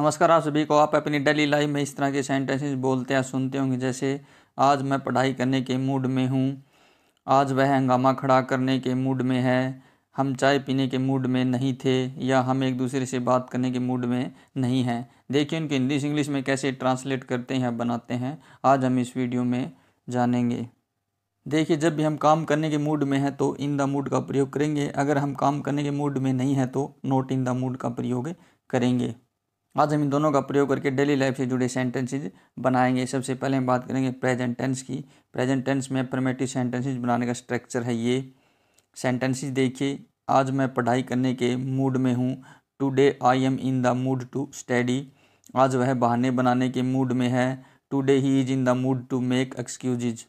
नमस्कार आप सभी को आप अपनी डेली लाइफ में इस तरह के सेंटेंसेस बोलते या सुनते होंगे जैसे आज मैं पढ़ाई करने के मूड में हूँ आज वह हंगामा खड़ा करने के मूड में है हम चाय पीने के मूड में नहीं थे या हम एक दूसरे से बात करने के मूड में नहीं हैं देखिए उनके हिंदी इंग्लिश में कैसे ट्रांसलेट करते हैं बनाते हैं आज हम इस वीडियो में जानेंगे देखिए जब भी हम काम करने के मूड में हैं तो इन द मूड का प्रयोग करेंगे अगर हम काम करने के मूड में नहीं है तो नोट इन द मूड का प्रयोग करेंगे आज हम इन दोनों का प्रयोग करके डेली लाइफ से जुड़े सेंटेंसेज बनाएंगे सबसे पहले हम बात करेंगे प्रेजेंट टेंस की प्रेजेंट टेंस में अफर्मेटिव सेंटेंसेज बनाने का स्ट्रक्चर है ये सेंटेंसेज देखिए आज मैं पढ़ाई करने के मूड में हूँ today I am in the mood to study आज वह बहाने बनाने के मूड में है today he is in the mood to make excuses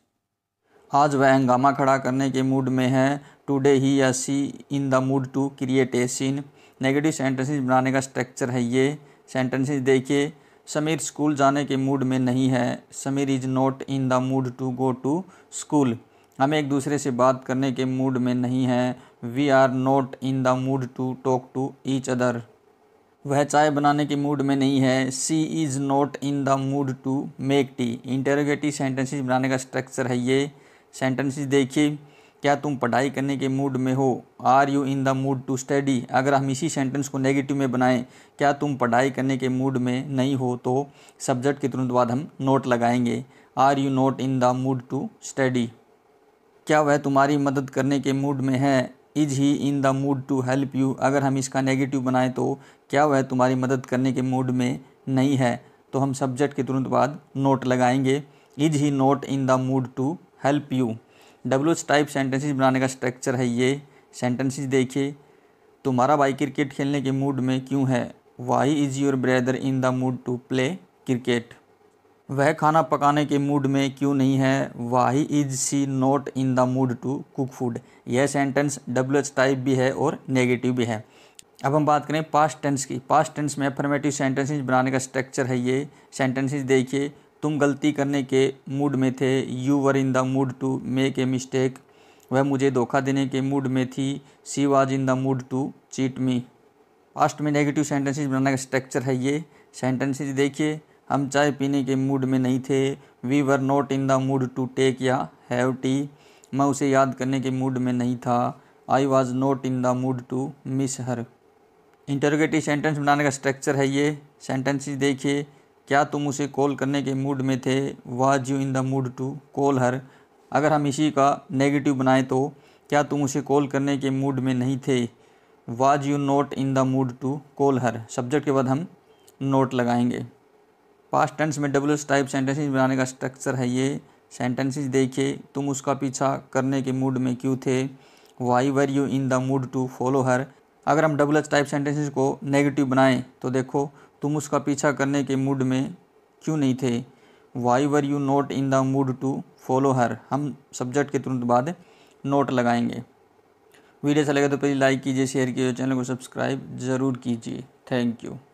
आज वह हंगामा खड़ा करने के मूड में है टुडे ही या she in the mood to create a scene negative sentences बनाने का स्ट्रक्चर है ये सेंटेंसेस देखिए समीर स्कूल जाने के मूड में नहीं है Sameer is not in the mood to go to school हमें एक दूसरे से बात करने के मूड में नहीं है we are not in the mood to talk to each other वह चाय बनाने के मूड में नहीं है she is not in the mood to make tea interrogative sentences बनाने का स्ट्रक्चर है ये सेंटेंसेस देखिए क्या तुम पढ़ाई करने के मूड में हो are you in the mood to study अगर हम इसी सेंटेंस को नेगेटिव में बनाएं क्या तुम पढ़ाई करने के मूड में नहीं हो तो सब्जेक्ट के तुरंत बाद हम नोट लगाएंगे are you not in the mood to study क्या वह तुम्हारी मदद करने के मूड में है is he in the mood to help you अगर हम इसका नेगेटिव बनाएं तो क्या वह तुम्हारी मदद करने के मूड में नहीं है तो हम सब्जेक्ट के तुरंत बाद नोट लगाएंगे is he not in the mood to help you W H type sentences बनाने का स्ट्रक्चर है ये सेंटेंसेज देखिए तुम्हारा भाई क्रिकेट खेलने के मूड में क्यों है why is your brother in the mood to play cricket वह खाना पकाने के मूड में क्यों नहीं है why is she not in the mood to cook food यह सेंटेंस डब्ल्यू एच टाइप भी है और नेगेटिव भी है अब हम बात करें पास्ट टेंस की पास्ट टेंस में अफर्मेटिव सेंटेंसेज बनाने का स्ट्रक्चर है ये सेंटेंसेज देखिए तुम गलती करने के मूड में थे you were in the mood to make a mistake वह मुझे धोखा देने के मूड में थी she was in the mood to cheat me past में नेगेटिव सेंटेंसेज बनाने का स्ट्रक्चर है ये सेंटेंसेज देखिए हम चाय पीने के मूड में नहीं थे we were not in the mood to take या हैव टी मैं उसे याद करने के मूड में नहीं था I was not in the mood to miss her interrogative sentence बनाने का स्ट्रक्चर है ये सेंटेंसेज देखिए क्या तुम उसे कॉल करने के मूड में थे was you in the mood to call her अगर हम इसी का नेगेटिव बनाएं तो क्या तुम उसे कॉल करने के मूड में नहीं थे was you not in the mood to call her subject के बाद हम नोट लगाएंगे पास्ट टेंस में डबल टाइप सेंटेंसेज बनाने का स्ट्रक्चर है ये सेंटेंसेज देखिए तुम उसका पीछा करने के मूड में क्यों थे why were you in the mood to follow her अगर हम डबल टाइप सेंटेंसेज को नेगेटिव बनाएं तो देखो तुम उसका पीछा करने के मूड में क्यों नहीं थे why were you not in the mood to follow her हम सब्जेक्ट के तुरंत बाद नोट लगाएंगे वीडियो अच्छा लगे तो प्लीज़ लाइक कीजिए शेयर कीजिए चैनल को सब्सक्राइब ज़रूर कीजिए थैंक यू